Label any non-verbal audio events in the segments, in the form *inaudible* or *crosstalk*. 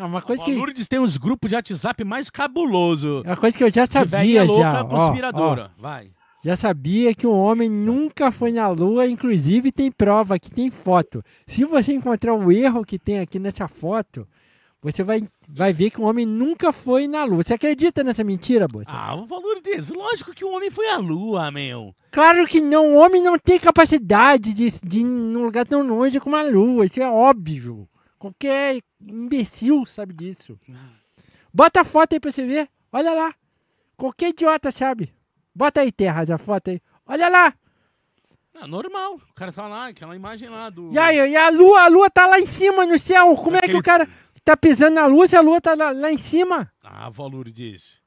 É uma coisa o que... Lourdes tem uns grupos de WhatsApp mais cabuloso. É uma coisa que eu já sabia, louca, já. conspiradora. Ó, ó. Vai. Já sabia que um homem nunca foi na Lua, inclusive tem prova aqui, tem foto. Se você encontrar o erro que tem aqui nessa foto, você vai, vai ver que um homem nunca foi na Lua. Você acredita nessa mentira, Bolsa? Ah, o valor desse. Lógico que o um homem foi à Lua, meu. Claro que não. O homem não tem capacidade de, de ir num lugar tão longe como a Lua. Isso é óbvio. Qualquer imbecil sabe disso. Bota a foto aí pra você ver. Olha lá. Qualquer idiota sabe. Bota aí, Terra, a foto aí. Olha lá. É normal. O cara tá lá, ah, aquela imagem lá do. E aí, e a lua, a lua tá lá em cima no céu. Como Aquele... é que o cara tá pisando na lua se a lua tá lá, lá em cima? Ah, valor disse.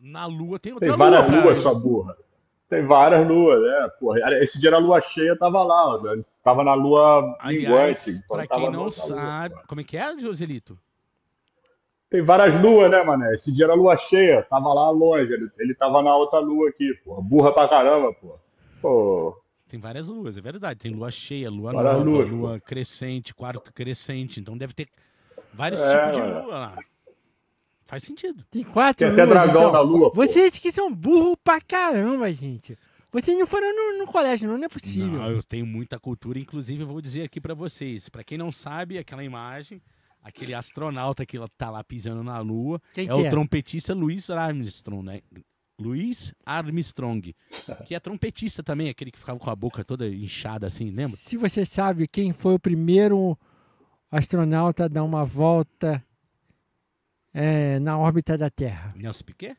Na lua tem outra tem lua. Tem várias luas, sua burra. Tem várias luas, né? Porra, esse dia na lua cheia tava lá, né? tava na lua minguante. Então pra quem não sabe. Lua, como é que é, Joselito? Tem várias luas, né, mané? Esse dia era lua cheia, tava lá longe, ele, ele tava na outra lua aqui, porra. Burra pra caramba, porra. Pô. Tem várias luas, é verdade. Tem lua cheia, lua várias nova, luas, lua crescente, quarto crescente. Então deve ter vários é, tipos de lua lá. Faz sentido. Tem quatro Tem até luas, dragão então. na lua. Pô. Vocês que são burro pra caramba, gente. Vocês não foram no, no colégio, não, não é possível. Não, eu tenho muita cultura, inclusive eu vou dizer aqui para vocês. Para quem não sabe, aquela imagem, aquele astronauta que tá lá pisando na lua, quem é o é? trompetista Luiz Armstrong, né? Luiz Armstrong, que é trompetista também, aquele que ficava com a boca toda inchada assim, lembra? Se você sabe quem foi o primeiro astronauta a dar uma volta é, na órbita da Terra. Nelson Piquet?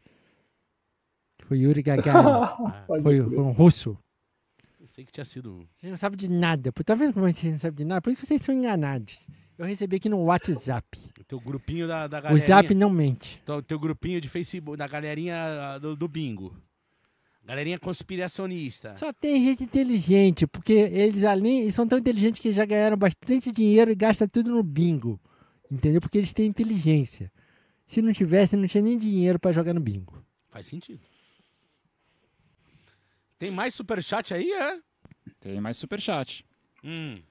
Foi Yuri Gagarin. *laughs* ah, foi, foi, um russo. Eu sei que tinha sido. Você não sabe de nada. Tá vendo como você não sabe de nada? Por isso tá vocês são enganados. Eu recebi aqui no WhatsApp. O teu grupinho da, da O Zap não mente. Então, o teu grupinho de Facebook, da galerinha ah, do, do bingo. Galerinha conspiracionista. Só tem gente inteligente, porque eles ali são tão inteligentes que já ganharam bastante dinheiro e gastam tudo no bingo. Entendeu? Porque eles têm inteligência. Se não tivesse, não tinha nem dinheiro para jogar no bingo. Faz sentido. Tem mais superchat aí, é? Tem mais superchat. Hum.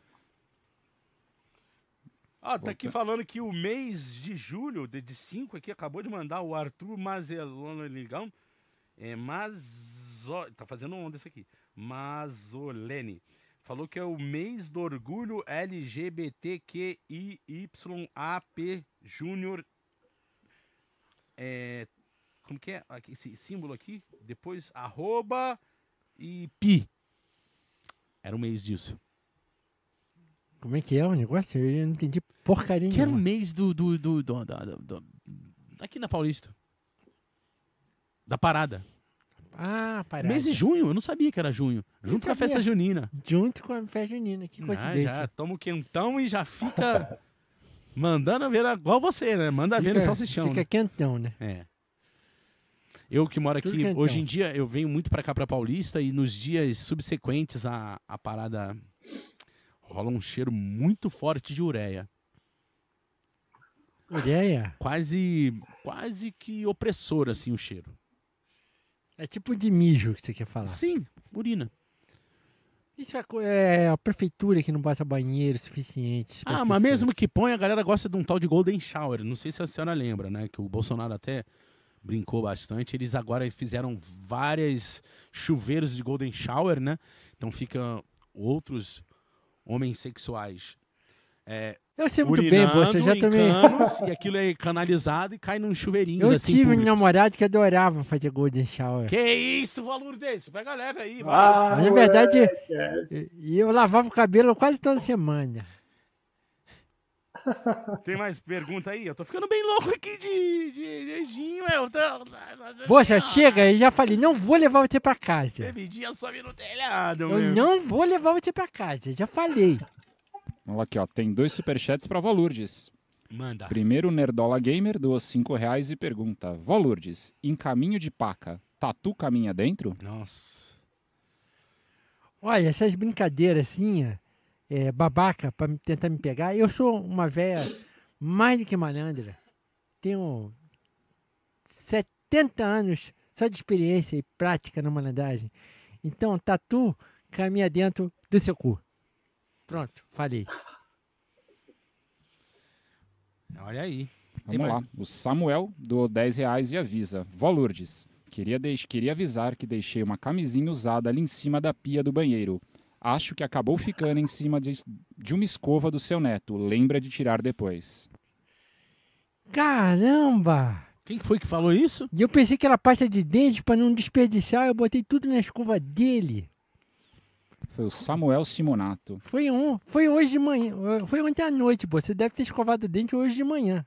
Ah, tá aqui falando que o mês de julho, de 5 aqui, acabou de mandar o Arthur Mazelano Ligão. É, Mazo... Tá fazendo onda isso aqui. Mazolene. Falou que é o mês do orgulho LGBTQIYAP Júnior é, como que é aqui, esse símbolo aqui? Depois, arroba e pi. Era um mês disso. Como é que é o negócio? Eu não entendi porcaria Que era um mês do do do, do, do, do, Aqui na Paulista. Da parada. Ah, parada. Mês de junho, eu não sabia que era junho. Eu junto sabia. com a festa junina. Junto com a festa junina, que coincidência. Ah, já toma o quentão e já fica... Mandando ver igual você, né? Manda fica, ver no salsichão. Fica né? quentão, né? É. Eu que moro aqui, hoje em dia, eu venho muito para cá, para Paulista, e nos dias subsequentes a, a parada rola um cheiro muito forte de ureia. Ureia? Quase, quase que opressor, assim, o cheiro. É tipo de mijo que você quer falar. Sim, urina. Isso é, a prefeitura que não bota banheiro suficiente. Ah, mas mesmo que põe, a galera gosta de um tal de Golden Shower. Não sei se a senhora lembra, né? Que o Bolsonaro até brincou bastante. Eles agora fizeram várias chuveiros de Golden Shower, né? Então fica outros homens sexuais é, eu sei muito bem, você já também. Canos, e aquilo é canalizado e cai num chuveirinho. Eu assim, tive públicos. um namorado que adorava fazer golden shower. Que isso, valor desse? Pega leve aí. Ah, Mas, na verdade, e eu, eu lavava o cabelo quase toda semana. *laughs* Tem mais pergunta aí? Eu tô ficando bem louco aqui de, de, meu. Poxa, chega, eu já falei, não vou levar você pra casa. Teve só sobe no telhado, Eu não vou levar você pra casa, já falei. Olha aqui, ó. Tem dois superchats para Valurdes. Manda. Primeiro, Nerdola Gamer doa cinco reais e pergunta: Valurdes, em caminho de paca, tatu tá caminha dentro? Nossa. Olha, essas brincadeiras assim, é, babaca, para tentar me pegar. Eu sou uma véia mais do que malandra. Tenho 70 anos só de experiência e prática na malandragem. Então, tatu tá caminha dentro do seu cu. Pronto, falei. Olha aí. Tem Vamos mais? lá. O Samuel do 10 reais e avisa. Vó Lourdes, queria, de queria avisar que deixei uma camisinha usada ali em cima da pia do banheiro. Acho que acabou ficando em cima de, de uma escova do seu neto. Lembra de tirar depois. Caramba! Quem foi que falou isso? E eu pensei que era pasta de dente para não desperdiçar. Eu botei tudo na escova dele. Foi o Samuel Simonato. Foi um, foi hoje de manhã, foi ontem à noite, pô. Você deve ter escovado o dente hoje de manhã.